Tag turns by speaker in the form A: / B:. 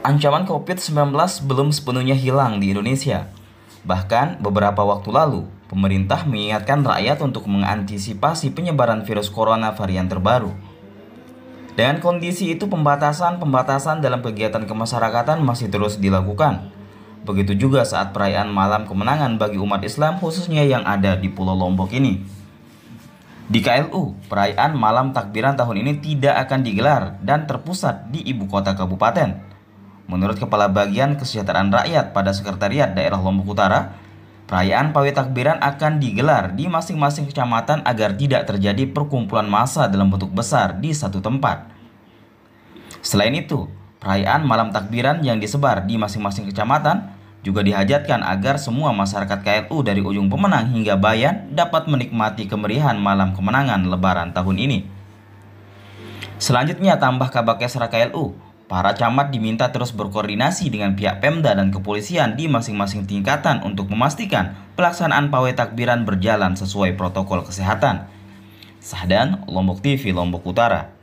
A: Ancaman COVID-19 belum sepenuhnya hilang di Indonesia. Bahkan beberapa waktu lalu, pemerintah mengingatkan rakyat untuk mengantisipasi penyebaran virus corona varian terbaru. Dengan kondisi itu, pembatasan-pembatasan dalam kegiatan kemasyarakatan masih terus dilakukan. Begitu juga saat perayaan malam kemenangan bagi umat Islam khususnya yang ada di Pulau Lombok ini. Di KLU, perayaan malam takbiran tahun ini tidak akan digelar dan terpusat di ibu kota kabupaten. Menurut Kepala Bagian Kesejahteraan Rakyat pada Sekretariat Daerah Lombok Utara, perayaan pawai takbiran akan digelar di masing-masing kecamatan agar tidak terjadi perkumpulan massa dalam bentuk besar di satu tempat. Selain itu, perayaan malam takbiran yang disebar di masing-masing kecamatan juga dihajatkan agar semua masyarakat KLU dari ujung pemenang hingga bayan dapat menikmati kemeriahan malam kemenangan lebaran tahun ini. Selanjutnya tambah Kabakesra KLU Para camat diminta terus berkoordinasi dengan pihak Pemda dan kepolisian di masing-masing tingkatan untuk memastikan pelaksanaan pawai takbiran berjalan sesuai protokol kesehatan. Sahdan, Lombok TV, Lombok Utara.